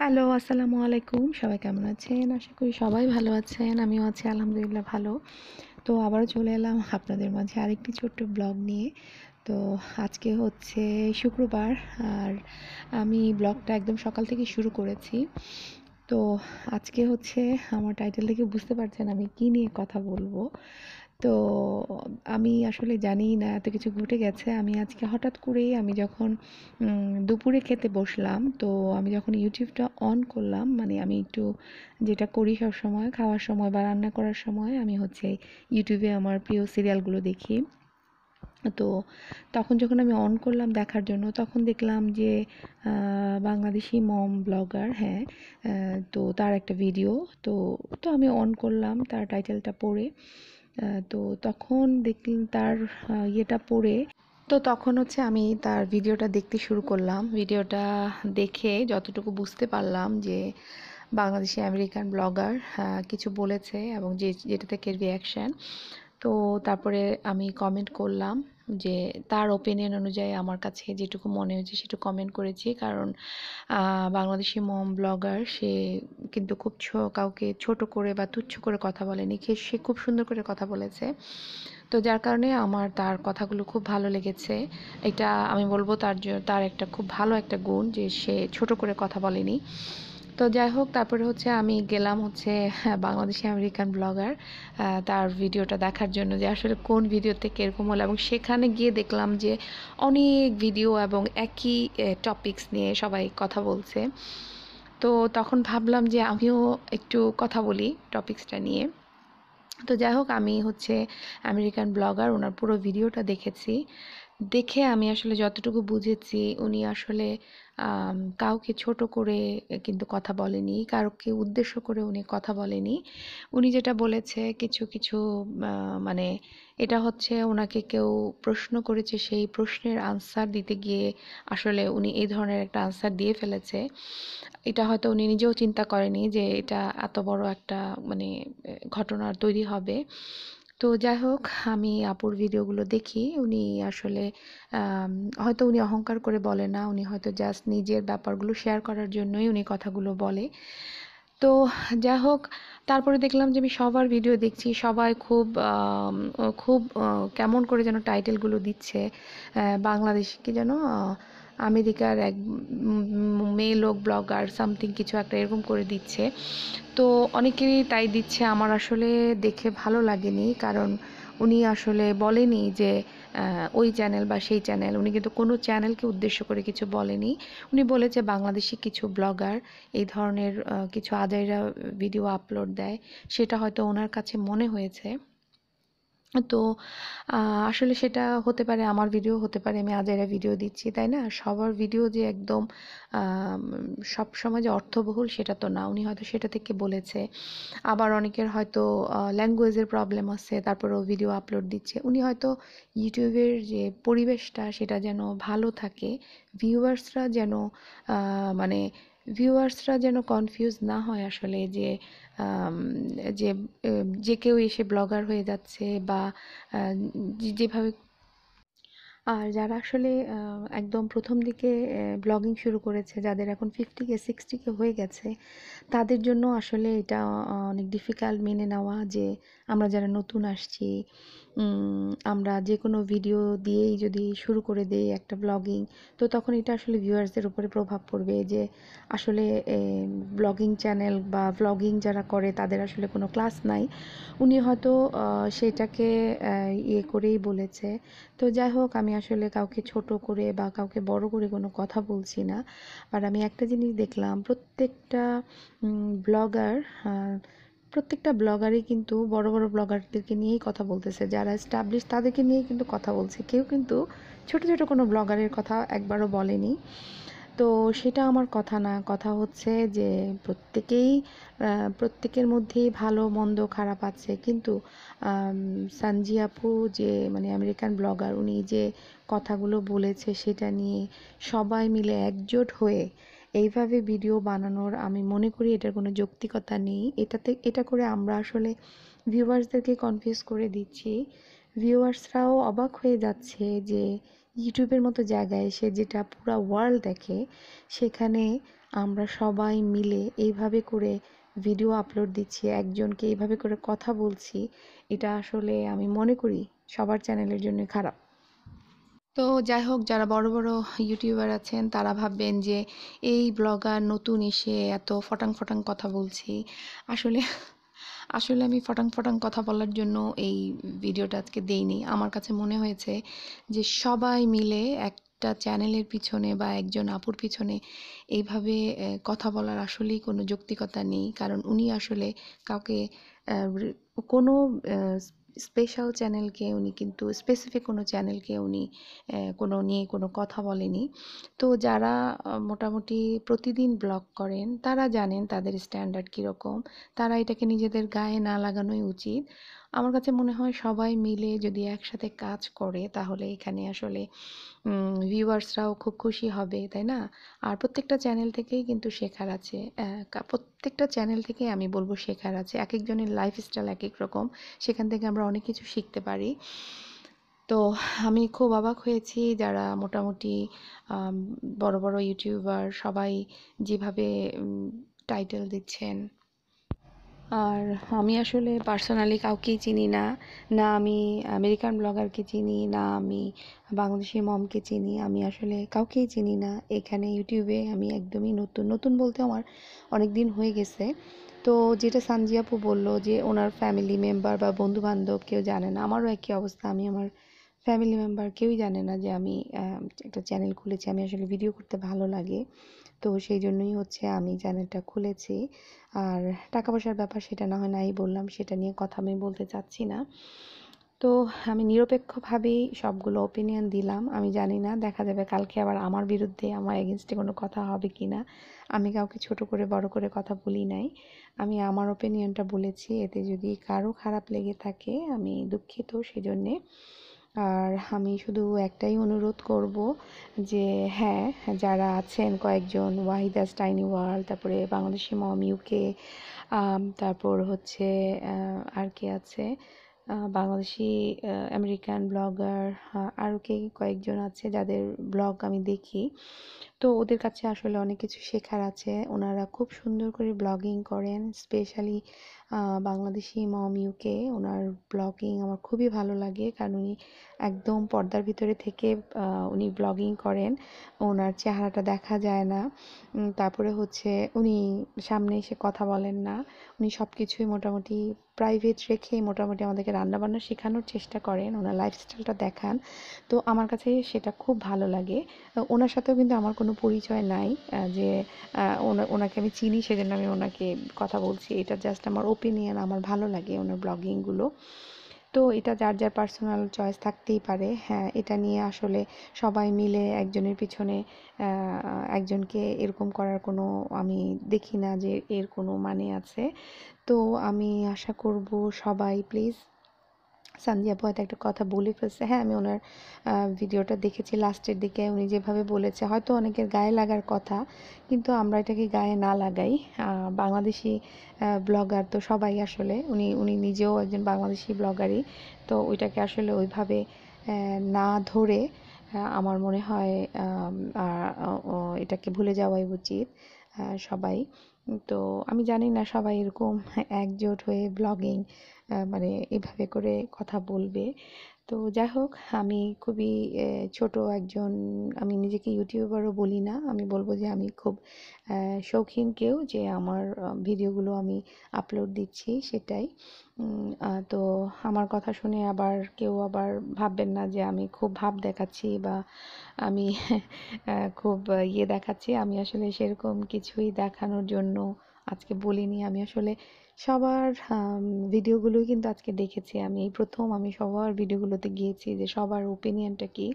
hello আসসালামু আলাইকুম সবাই কেমন আছেন আশা করি সবাই ভালো আছেন আমিও আছি আলহামদুলিল্লাহ ভালো তো আবারও চলে এলাম আপনাদের মাঝে আরেকটি ছোট্ট ব্লগ নিয়ে তো আজকে হচ্ছে শুক্রবার আর আমি ব্লগটা একদম সকাল থেকে শুরু করেছি তো আজকে হচ্ছে আমার টাইটেল থেকে বুঝতে পারছেন আমি কী নিয়ে কথা বলবো তো আমি আসলে জানি না এত কিছু ঘটে গেছে আমি আজকে হঠাৎ করেই আমি যখন দুপুরে খেতে বসলাম তো আমি যখন ইউটিউবটা অন করলাম মানে আমি একটু যেটা করি সব সময় খাওয়ার সময় বা রান্না করার সময় আমি হচ্ছে ইউটিউবে আমার প্রিয় সিরিয়ালগুলো দেখি তো তখন যখন আমি অন করলাম দেখার জন্য তখন দেখলাম যে বাংলাদেশি মম ব্লগার হ্যাঁ তো তার একটা ভিডিও তো তো আমি অন করলাম তার টাইটেলটা পড়ে তো তখন দেখলাম তার ইয়েটা পড়ে তো তখন হচ্ছে আমি তার ভিডিওটা দেখতে শুরু করলাম ভিডিওটা দেখে যতটুকু বুঝতে পারলাম যে বাংলাদেশি আমেরিকান ব্লগার কিছু বলেছে এবং যে যেটা থেকে রিয়াকশান তো তারপরে আমি কমেন্ট করলাম যে তার ওপিনিয়ন অনুযায়ী আমার কাছে যেটুকু মনে হয়েছে সেটুকু কমেন্ট করেছি কারণ বাংলাদেশি মম ব্লগার সে কিন্তু খুব কাউকে ছোট করে বা তুচ্ছ করে কথা বলেনি সে খুব সুন্দর করে কথা বলেছে তো যার কারণে আমার তার কথাগুলো খুব ভালো লেগেছে এটা আমি বলবো তার তার একটা খুব ভালো একটা গুণ যে সে ছোট করে কথা বলেনি তো যাই হোক তারপরে হচ্ছে আমি গেলাম হচ্ছে হ্যাঁ, বাংলাদেশি আমেরিকান ব্লগার তার ভিডিওটা দেখার জন্য যে আসলে কোন ভিডিওতে কীরকম হলো এবং সেখানে গিয়ে দেখলাম যে অনেক ভিডিও এবং একই টপিকস নিয়ে সবাই কথা বলছে তো তখন ভাবলাম যে আমিও একটু কথা বলি টপিক্সটা নিয়ে তো যাই হোক আমি হচ্ছে আমেরিকান ব্লগার ওনার পুরো ভিডিওটা দেখেছি দেখে আমি আসলে যতটুকু বুঝেছি উনি আসলে কাউকে ছোট করে কিন্তু কথা বলেনি কাউকে উদ্দেশ্য করে উনি কথা বলেনি উনি যেটা বলেছে কিছু কিছু মানে এটা হচ্ছে ওনাকে কেউ প্রশ্ন করেছে সেই প্রশ্নের আনসার দিতে গিয়ে আসলে উনি এই ধরনের একটা আনসার দিয়ে ফেলেছে এটা হয়তো উনি নিজেও চিন্তা করেনি যে এটা এত বড় একটা মানে ঘটনার তৈরি হবে তো যাই হোক আমি আপুর ভিডিওগুলো দেখি উনি আসলে হয়তো উনি অহংকার করে বলে না উনি হয়তো জাস্ট নিজের ব্যাপারগুলো শেয়ার করার জন্যই উনি কথাগুলো বলে তো যাই হোক তারপরে দেখলাম যে আমি সবার ভিডিও দেখছি সবাই খুব খুব কেমন করে যেন টাইটেলগুলো দিচ্ছে বাংলাদেশ কি যেন আমেরিকার এক মেয়ে লোক ব্লগার সামথিং কিছু একটা এরকম করে দিচ্ছে তো অনেকেরই তাই দিচ্ছে আমার আসলে দেখে ভালো লাগেনি কারণ উনি আসলে বলেনি যে ওই চ্যানেল বা সেই চ্যানেল উনি কিন্তু কোনো চ্যানেলকে উদ্দেশ্য করে কিছু বলেনি উনি বলেছে বাংলাদেশি কিছু ব্লগার এই ধরনের কিছু আজাইরা ভিডিও আপলোড দেয় সেটা হয়তো ওনার কাছে মনে হয়েছে তো আসলে সেটা হতে পারে আমার ভিডিও হতে পারে আমি আজ এরা ভিডিও দিচ্ছি তাই না সবার ভিডিও যে একদম সব সময় যে অর্থবহুল সেটা তো না উনি হয়তো সেটা থেকে বলেছে আবার অনেকের হয়তো ল্যাঙ্গুয়েজের প্রবলেম আছে তারপরেও ভিডিও আপলোড দিচ্ছে উনি হয়তো ইউটিউবের যে পরিবেশটা সেটা যেন ভালো থাকে ভিউয়ার্সরা যেন মানে ভিউয়ার্সরা যেন কনফিউজ না হয় আসলে যে যে যে কেউ এসে ব্লগার হয়ে যাচ্ছে বা যেভাবে আর যারা আসলে একদম প্রথম দিকে ব্লগিং শুরু করেছে যাদের এখন ফিফটি কে সিক্সটি কে হয়ে গেছে তাদের জন্য আসলে এটা অনেক ডিফিকাল্ট মেনে নেওয়া যে আমরা যারা নতুন আসছি আমরা যে কোনো ভিডিও দিয়েই যদি শুরু করে দেই একটা ব্লগিং তো তখন এটা আসলে ভিউয়ার্সদের উপরে প্রভাব পড়বে যে আসলে ব্লগিং চ্যানেল বা ব্লগিং যারা করে তাদের আসলে কোনো ক্লাস নাই উনি হয়তো সেটাকে ইয়ে করেই বলেছে তো যাই হোক আমি আসলে কাউকে ছোট করে বা কাউকে বড় করে কোনো কথা বলছি না আর আমি একটা জিনিস দেখলাম প্রত্যেকটা ব্লগার প্রত্যেকটা ব্লগারই কিন্তু বড় বড় ব্লগারদেরকে নিয়েই কথা বলতেছে যারা স্টাবলিশ তাদেরকে নিয়েই কিন্তু কথা বলছে কেউ কিন্তু ছোট ছোট কোনো ব্লগারের কথা একবারও বলেনি তো সেটা আমার কথা না কথা হচ্ছে যে প্রত্যেকেই প্রত্যেকের মধ্যেই ভালো মন্দ খারাপ আছে কিন্তু সানজি আপু যে মানে আমেরিকান ব্লগার উনি যে কথাগুলো বলেছে সেটা নিয়ে সবাই মিলে একজোট হয়ে এইভাবে ভিডিও বানানোর আমি মনে করি এটার কোনো যৌক্তিকতা নেই এটাতে এটা করে আমরা আসলে ভিউয়ার্সদেরকে কনফিউজ করে দিচ্ছি ভিউয়ার্সরাও অবাক হয়ে যাচ্ছে যে ইউটিউবের মতো জায়গায় সে যেটা পুরা ওয়ার্ল্ড দেখে সেখানে আমরা সবাই মিলে এইভাবে করে ভিডিও আপলোড দিচ্ছি একজনকে এইভাবে করে কথা বলছি এটা আসলে আমি মনে করি সবার চ্যানেলের জন্য খারাপ তো যাই হোক যারা বড় বড় ইউটিউবার আছেন তারা ভাববেন যে এই ব্লগার নতুন এসে এত ফটাং ফটাং কথা বলছি আসলে আসলে আমি ফটাং ফটাং কথা বলার জন্য এই ভিডিওটা আজকে দেইনি আমার কাছে মনে হয়েছে যে সবাই মিলে একটা চ্যানেলের পিছনে বা একজন আপুর পিছনে এইভাবে কথা বলার আসলেই কোনো যৌক্তিকতা নেই কারণ উনি আসলে কাউকে কোনো স্পেশাল চ্যানেলকে উনি কিন্তু স্পেসিফিক কোনো চ্যানেলকে উনি কোনো নিয়ে কোনো কথা বলেনি তো যারা মোটামুটি প্রতিদিন ব্লগ করেন তারা জানেন তাদের স্ট্যান্ডার্ড কীরকম তারা এটাকে নিজেদের গায়ে না লাগানোই উচিত আমার কাছে মনে হয় সবাই মিলে যদি একসাথে কাজ করে তাহলে এখানে আসলে ভিউয়ার্সরাও খুব খুশি হবে তাই না আর প্রত্যেকটা চ্যানেল থেকেই কিন্তু শেখার আছে প্রত্যেকটা চ্যানেল থেকে আমি বলবো শেখার আছে এক একজনের লাইফস্টাইল এক এক রকম সেখান থেকে আমরা অনেক কিছু শিখতে পারি তো আমি খুব অবাক হয়েছি যারা মোটামুটি বড় বড় ইউটিউবার সবাই যেভাবে টাইটেল দিচ্ছেন আর আমি আসলে পার্সোনালি কাউকেই চিনি না না আমি আমেরিকান ব্লগারকে চিনি না আমি বাংলাদেশি মমকে চিনি আমি আসলে কাউকেই চিনি না এখানে ইউটিউবে আমি একদমই নতুন নতুন বলতে আমার অনেক দিন হয়ে গেছে তো যেটা সানজিয়াপু বলল যে ওনার ফ্যামিলি মেম্বার বা বন্ধু বান্ধব কেউ জানে না আমারও একই অবস্থা আমি আমার ফ্যামিলি মেম্বার কেউই জানে না যে আমি একটা চ্যানেল খুলেছি আমি আসলে ভিডিও করতে ভালো লাগে তো সেই জন্যই হচ্ছে আমি চ্যানেলটা খুলেছি আর টাকা পয়সার ব্যাপার সেটা না হয় নাই বললাম সেটা নিয়ে কথা আমি বলতে চাচ্ছি না তো আমি নিরপেক্ষভাবেই সবগুলো ওপিনিয়ন দিলাম আমি জানি না দেখা যাবে কালকে আবার আমার বিরুদ্ধে আমার এগেনস্টে কোনো কথা হবে কি না আমি কাউকে ছোট করে বড় করে কথা বলি নাই আমি আমার ওপিনিয়নটা বলেছি এতে যদি কারো খারাপ লেগে থাকে আমি দুঃখিত সেজন্যে আর আমি শুধু একটাই অনুরোধ করব যে হ্যাঁ যারা আছেন কয়েকজন ওয়াহিদাস টাইনি ওয়ার্ল্ড তারপরে বাংলাদেশি মম ইউকে তারপর হচ্ছে আর কে আছে বাংলাদেশি আমেরিকান ব্লগার আরও কে কয়েকজন আছে যাদের ব্লগ আমি দেখি তো ওদের কাছে আসলে অনেক কিছু শেখার আছে ওনারা খুব সুন্দর করে ব্লগিং করেন স্পেশালি বাংলাদেশি মম ইউকে ওনার ব্লগিং আমার খুবই ভালো লাগে কারণ উনি একদম পর্দার ভিতরে থেকে উনি ব্লগিং করেন ওনার চেহারাটা দেখা যায় না তারপরে হচ্ছে উনি সামনে এসে কথা বলেন না উনি সব কিছুই মোটামুটি প্রাইভেট রেখেই মোটামুটি আমাদেরকে রান্নাবান্না শেখানোর চেষ্টা করেন ওনার লাইফস্টাইলটা দেখান তো আমার কাছে সেটা খুব ভালো লাগে ওনার সাথেও কিন্তু আমার কোনো পরিচয় নাই যে ওনাকে আমি চিনি সেজন্য আমি ওনাকে কথা বলছি এটা জাস্ট আমার ওপিনিয়ন আমার ভালো লাগে ওনার ব্লগিংগুলো তো এটা যার যার পার্সোনাল চয়েস থাকতেই পারে হ্যাঁ এটা নিয়ে আসলে সবাই মিলে একজনের পিছনে একজনকে এরকম করার কোনো আমি দেখি না যে এর কোনো মানে আছে তো আমি আশা করব সবাই প্লিজ সান্দি আপু হয়তো একটা কথা বলে ফেলছে হ্যাঁ আমি ওনার ভিডিওটা দেখেছি লাস্টের দিকে উনি যেভাবে বলেছে হয়তো অনেকের গায়ে লাগার কথা কিন্তু আমরা এটাকে গায়ে না লাগাই বাংলাদেশি ব্লগার তো সবাই আসলে উনি উনি নিজেও একজন বাংলাদেশি ব্লগারই তো ওইটাকে আসলে ওইভাবে না ধরে আমার মনে হয় এটাকে ভুলে যাওয়াই উচিত সবাই তো আমি জানি না সবাই এরকম একজোট হয়ে ব্লগিং মানে এভাবে করে কথা বলবে তো যাই হোক আমি খুবই ছোট একজন আমি নিজেকে ইউটিউবারও বলি না আমি বলবো যে আমি খুব শৌখিন কেউ যে আমার ভিডিওগুলো আমি আপলোড দিচ্ছি সেটাই তো আমার কথা শুনে আবার কেউ আবার ভাববেন না যে আমি খুব ভাব দেখাচ্ছি বা আমি খুব ইয়ে দেখাচ্ছি আমি আসলে সেরকম কিছুই দেখানোর জন্য আজকে বলিনি আমি আসলে সবার ভিডিওগুলোই কিন্তু আজকে দেখেছি আমি এই প্রথম আমি সবার ভিডিওগুলোতে গিয়েছি যে সবার ওপিনিয়নটা কি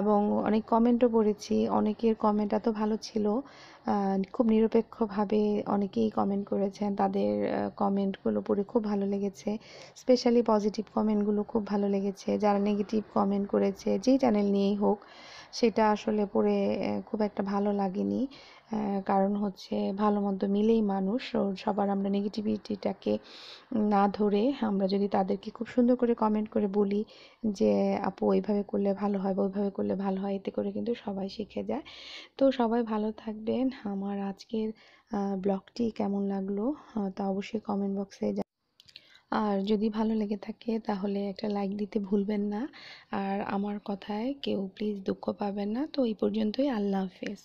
এবং অনেক কমেন্টও পড়েছি অনেকের কমেন্ট এত ভালো ছিল খুব নিরপেক্ষভাবে অনেকেই কমেন্ট করেছেন তাদের কমেন্টগুলো পড়ে খুব ভালো লেগেছে স্পেশালি পজিটিভ কমেন্টগুলো খুব ভালো লেগেছে যারা নেগেটিভ কমেন্ট করেছে যেই চ্যানেল নিয়েই হোক সেটা আসলে পড়ে খুব একটা ভালো লাগেনি কারণ হচ্ছে ভালো মন্দ মিলেই মানুষ সবার আমরা নেগেটিভিটিটাকে না ধরে আমরা যদি তাদেরকে খুব সুন্দর করে কমেন্ট করে বলি যে আপু ওইভাবে করলে ভালো হয় বা ওইভাবে করলে ভালো হয় এতে করে কিন্তু সবাই শিখে যায় তো সবাই ভালো থাকবেন আমার আজকের ব্লগটি কেমন লাগলো তা অবশ্যই কমেন্ট বক্সে আর যদি ভালো লেগে থাকে তাহলে একটা লাইক দিতে ভুলবেন না আর আমার কথায় কেউ প্লিজ দুঃখ পাবেন না তো এই পর্যন্তই আল্লাহ হাফেজ